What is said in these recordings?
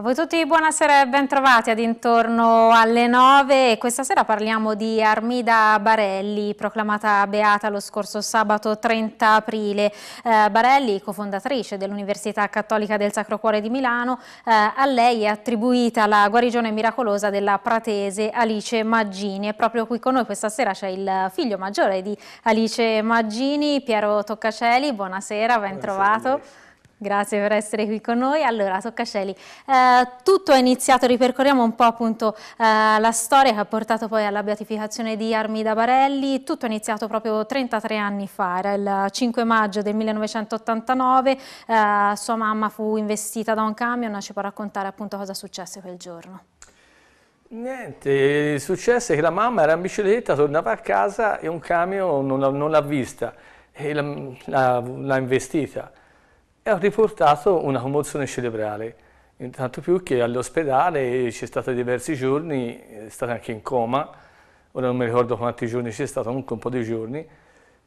A voi tutti buonasera e bentrovati ad intorno alle 9 questa sera parliamo di Armida Barelli, proclamata beata lo scorso sabato 30 aprile. Eh, Barelli, cofondatrice dell'Università Cattolica del Sacro Cuore di Milano, eh, a lei è attribuita la guarigione miracolosa della pratese Alice Maggini e proprio qui con noi questa sera c'è il figlio maggiore di Alice Maggini, Piero Toccacelli. Buonasera, bentrovato. Buonasera. Grazie per essere qui con noi. Allora, Toccascelli, eh, tutto è iniziato, ripercorriamo un po' appunto eh, la storia che ha portato poi alla beatificazione di Armida Barelli, tutto è iniziato proprio 33 anni fa, era il 5 maggio del 1989, eh, sua mamma fu investita da un camion, ci può raccontare appunto cosa successe quel giorno? Niente, successe che la mamma era in bicicletta, tornava a casa e un camion non l'ha vista e l'ha investita e riportato una commozione cerebrale, tanto più che all'ospedale c'è stata diversi giorni, è stata anche in coma, ora non mi ricordo quanti giorni c'è stato, comunque un po' di giorni,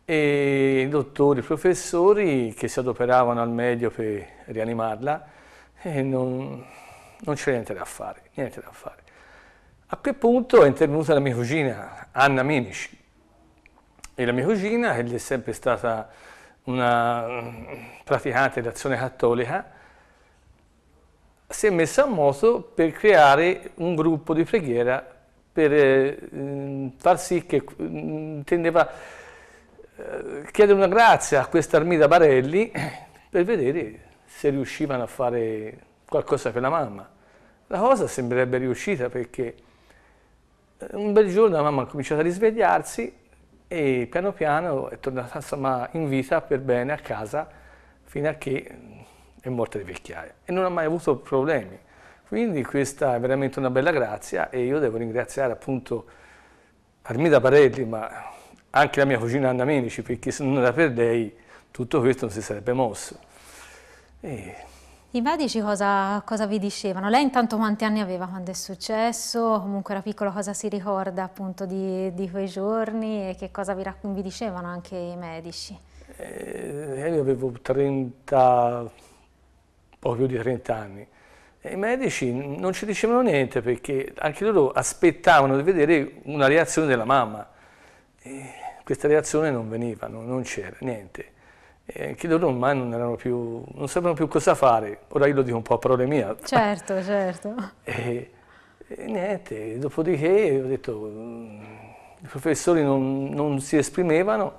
e i dottori, i professori che si adoperavano al meglio per rianimarla e eh, non, non c'era niente da fare, niente da fare. A quel punto è intervenuta la mia cugina, Anna Minici, e la mia cugina, che è sempre stata una praticante d'azione cattolica, si è messa a moto per creare un gruppo di preghiera per eh, far sì che intendeva eh, chiedere una grazia a questa Armida Barelli per vedere se riuscivano a fare qualcosa per la mamma. La cosa sembrerebbe riuscita perché eh, un bel giorno la mamma ha cominciato a risvegliarsi e piano piano è tornata insomma, in vita per bene a casa fino a che mm, è morta di vecchiaia e non ha mai avuto problemi. Quindi questa è veramente una bella grazia e io devo ringraziare appunto Armida Parelli, ma anche la mia cugina Anna Menici, perché se non era per lei tutto questo non si sarebbe mosso. E i medici cosa, cosa, vi dicevano? Lei intanto quanti anni aveva quando è successo? Comunque era piccola, cosa si ricorda appunto di, di quei giorni e che cosa vi, vi dicevano anche i medici? Eh, io avevo 30, poco più di 30 anni. E I medici non ci dicevano niente perché anche loro aspettavano di vedere una reazione della mamma. E questa reazione non veniva, non, non c'era niente eh, che loro ormai non, più, non sapevano più cosa fare. Ora io lo dico un po' a parole mie. Certo, certo. E, e niente, dopodiché ho detto, mm, i professori non, non si esprimevano,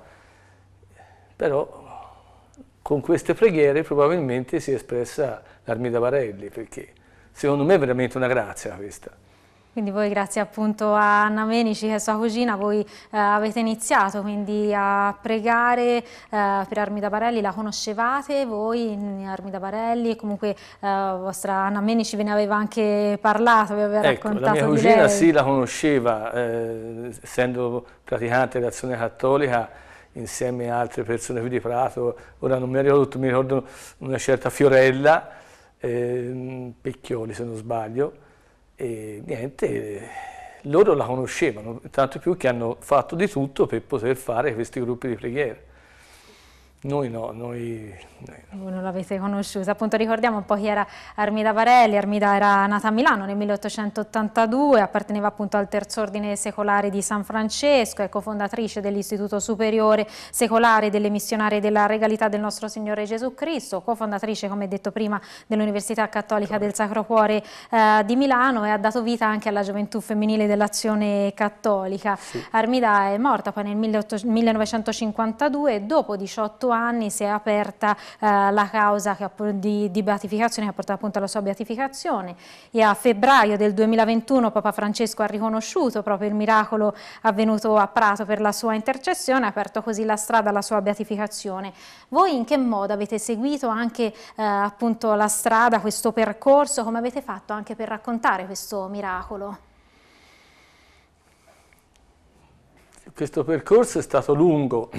però con queste preghiere probabilmente si è espressa l'Armida Varelli, perché secondo me è veramente una grazia questa. Quindi voi grazie appunto a Anna Menici che è sua cugina, voi eh, avete iniziato quindi a pregare eh, per Armida Barelli, la conoscevate voi Armida Barelli e comunque eh, vostra Anna Menici ve ne aveva anche parlato, vi aveva ecco, raccontato la mia cugina lei. sì la conosceva, eh, essendo praticante dell'azione cattolica insieme a altre persone qui di Prato, ora non mi ricordo, mi ricordo una certa Fiorella ehm, Pecchioli se non sbaglio, e niente, loro la conoscevano, tanto più che hanno fatto di tutto per poter fare questi gruppi di preghiera. Noi no, noi, Voi non l'avete conosciuta, appunto ricordiamo un po' chi era Armida Varelli, Armida era nata a Milano nel 1882, apparteneva appunto al terzo ordine secolare di San Francesco, è cofondatrice dell'Istituto Superiore Secolare delle Missionarie della Regalità del Nostro Signore Gesù Cristo, cofondatrice come detto prima dell'Università Cattolica del Sacro Cuore eh, di Milano e ha dato vita anche alla gioventù femminile dell'azione cattolica. Sì. Armida è morta poi nel 18, 1952 dopo 18 anni anni si è aperta eh, la causa che, di, di, beatificazione che ha portato appunto alla sua beatificazione e a febbraio del 2021 Papa Francesco ha riconosciuto proprio il miracolo avvenuto a Prato per la sua intercessione, ha aperto così la strada alla sua beatificazione. Voi in che modo avete seguito anche eh, appunto la strada, questo percorso, come avete fatto anche per raccontare questo miracolo? Questo percorso è stato lungo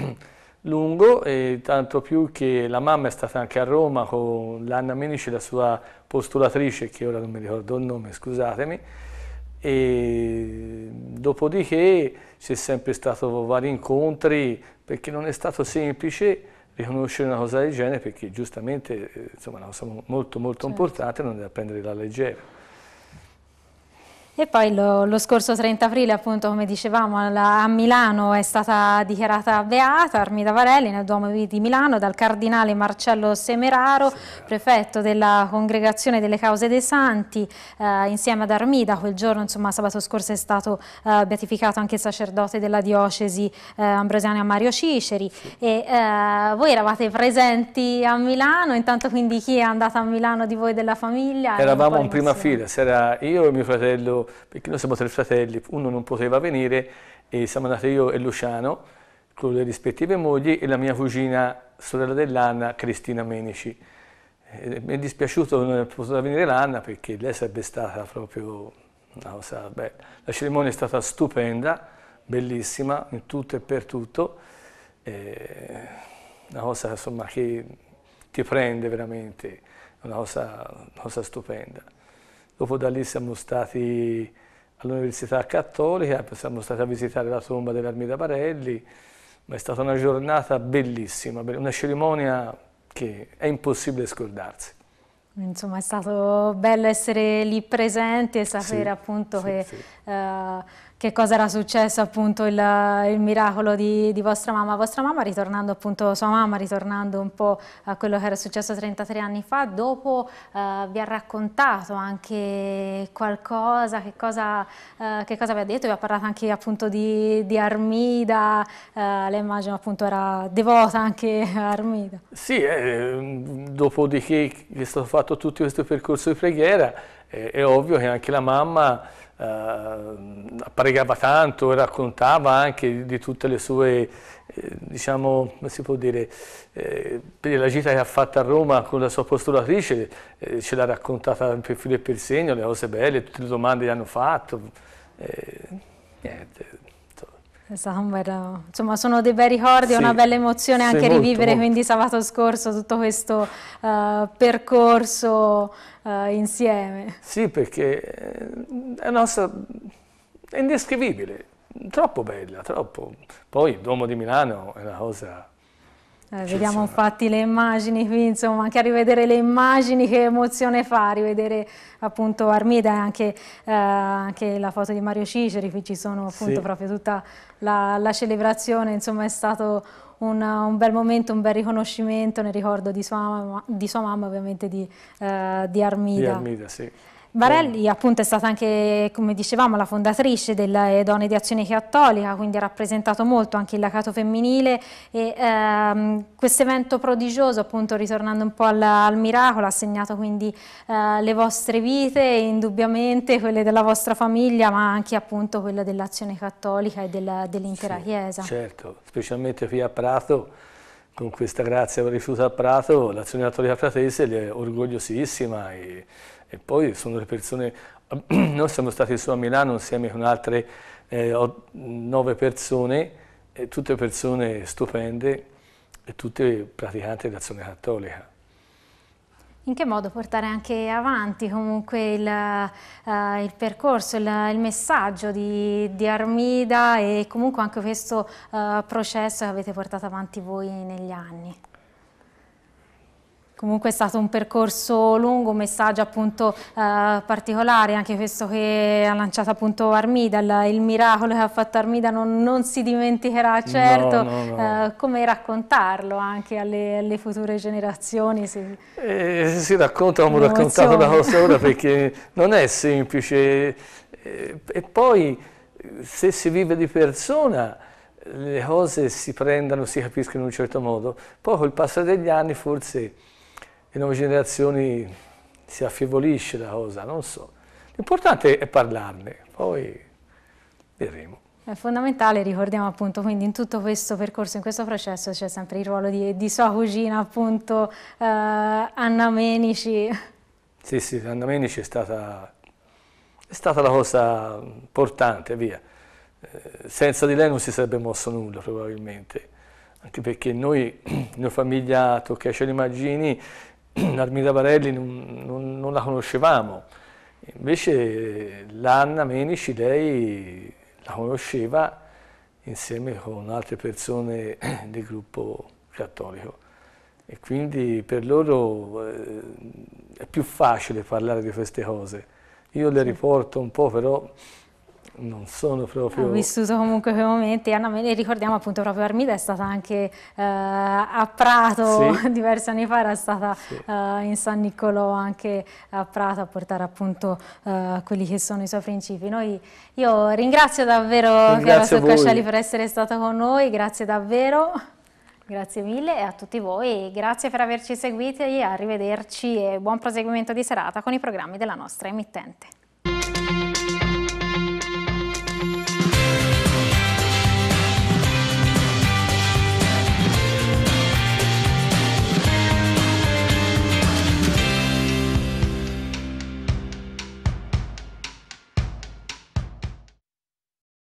lungo e tanto più che la mamma è stata anche a Roma con l'Anna Menici, la sua postulatrice, che ora non mi ricordo il nome, scusatemi, e dopodiché c'è sempre stato vari incontri perché non è stato semplice riconoscere una cosa del genere perché giustamente eh, insomma, è una cosa molto molto certo. importante non è da prendere la leggera. E poi lo, lo, scorso 30 aprile, appunto, come dicevamo, la, a Milano è stata dichiarata beata Armida Varelli nel Duomo di Milano dal cardinale Marcello Semeraro, prefetto della Congregazione delle Cause dei Santi, eh, insieme ad Armida. Quel giorno, insomma, sabato scorso è stato eh, beatificato anche il sacerdote della diocesi eh, ambrosiana Mario Ciceri. E, eh, voi eravate presenti a Milano, intanto quindi chi è andato a Milano di voi della famiglia? Eravamo in prima fila, c'era io e mio fratello perché noi siamo tre fratelli, uno non poteva venire e siamo andati io e Luciano, con le rispettive mogli, e la mia cugina, sorella dell'Anna, Cristina Menici. E eh, mi è dispiaciuto non aver potuta venire l'Anna perché lei sarebbe stata proprio una cosa bella. La cerimonia è stata stupenda, bellissima, in tutto e per tutto, e eh, una cosa insomma che ti prende veramente, una cosa, una cosa stupenda. Dopo da lì siamo stati all'Università Cattolica, siamo stati a visitare la tomba dell'Armida Barelli, ma è stata una giornata bellissima, una cerimonia che è impossibile scordarsi. Insomma è stato bello essere lì presenti e sapere sì, appunto sì, che sì. Uh, che cosa era successo appunto il, il miracolo di, di, vostra mamma. Vostra mamma ritornando appunto, sua mamma ritornando un po' a quello che era successo 33 anni fa, dopo eh, vi ha raccontato anche qualcosa, che cosa, eh, che cosa, vi ha detto, vi ha parlato anche appunto di, di Armida, eh, lei immagino appunto era devota anche a Armida. Sì, eh, dopodiché che è stato fatto tutto questo percorso di preghiera, eh, è ovvio che anche la mamma eh, pregava tanto, raccontava anche di tutte le sue, eh, diciamo, come si può dire, eh, per la gita che ha fatto a Roma con la sua postulatrice, eh, ce l'ha raccontata per filo e per segno, le cose belle, tutte le domande che hanno fatto. Eh, niente. Esatto, insomma sono dei bei ricordi, è sì, una bella emozione anche molto, rivivere molto. quindi sabato scorso tutto questo uh, percorso uh, insieme. Sì, perché eh, è, nostra, è indescrivibile, troppo bella, troppo. Poi il Duomo di Milano è una cosa eh, vediamo infatti le immagini qui, insomma, anche a rivedere le immagini che emozione fa, rivedere appunto Armida e anche, eh, anche la foto di Mario Ciceri, qui ci sono appunto sì. proprio tutta la, la, celebrazione, insomma è stato un, un, bel momento, un bel riconoscimento nel ricordo di sua, di sua mamma ovviamente di, eh, di Armida. Di Armida sì. Varelli appunto è stata anche, come dicevamo, la fondatrice delle eh, Donne di Azione Cattolica, quindi ha rappresentato molto anche il lacato femminile e ehm, questo evento prodigioso, appunto ritornando un po' al, al miracolo, ha segnato quindi eh, le vostre vite, indubbiamente quelle della vostra famiglia, ma anche appunto quella dell'Azione Cattolica e del, dell'intera sì, Chiesa. Certo, specialmente qui a Prato, con questa grazia ricevuta a Prato, l'Azione Cattolica Pratese è orgogliosissima e e poi sono le persone, noi siamo stati su a Milano insieme con altre eh, nove persone, eh, tutte persone stupende e tutte praticanti dell'azione cattolica. In che modo portare anche avanti comunque il, uh, il percorso, il, il messaggio di, di, Armida e comunque anche questo uh, processo che avete portato avanti voi negli anni? Comunque è stato un percorso lungo, un messaggio appunto eh, particolare, anche questo che ha lanciato appunto Armida, il, il miracolo che ha fatto Armida non, non si dimenticherà certo, no, no, no. Eh, come raccontarlo anche alle, alle future generazioni? Se... Eh, si racconta come raccontato la cosa ora perché non è semplice eh, e poi se si vive di persona le cose si prendono, si capiscono in un certo modo, poi col passare degli anni forse le nuove generazioni si affievolisce la cosa, non so. L'importante è parlarne, poi vedremo. È fondamentale, ricordiamo appunto, quindi in tutto questo percorso, in questo processo c'è sempre il ruolo di, di sua cugina appunto, eh, Anna Menici. Sì, sì, Anna Menici è stata, è stata la cosa importante, via. Eh, senza di lei non si sarebbe mosso nulla probabilmente, anche perché noi, la famiglia Toccaceri Maggini, Armida Barelli non, non, non la conoscevamo, invece l'Anna Menici lei la conosceva insieme con altre persone del gruppo cattolico e quindi per loro eh, è più facile parlare di queste cose. Io le riporto un po' però non sono proprio... Ho vissuto comunque quei momenti, Anna me ne ricordiamo appunto proprio Armida è stata anche eh, a Prato sì. diversi anni fa, era stata sì. eh, in San Niccolò anche a Prato a portare appunto eh, quelli che sono i suoi principi. Noi, io ringrazio davvero ringrazio Piero Soccasciali per essere stato con noi, grazie davvero. Grazie mille e a tutti voi, grazie per averci seguiti, arrivederci e buon proseguimento di serata con i programmi della nostra emittente.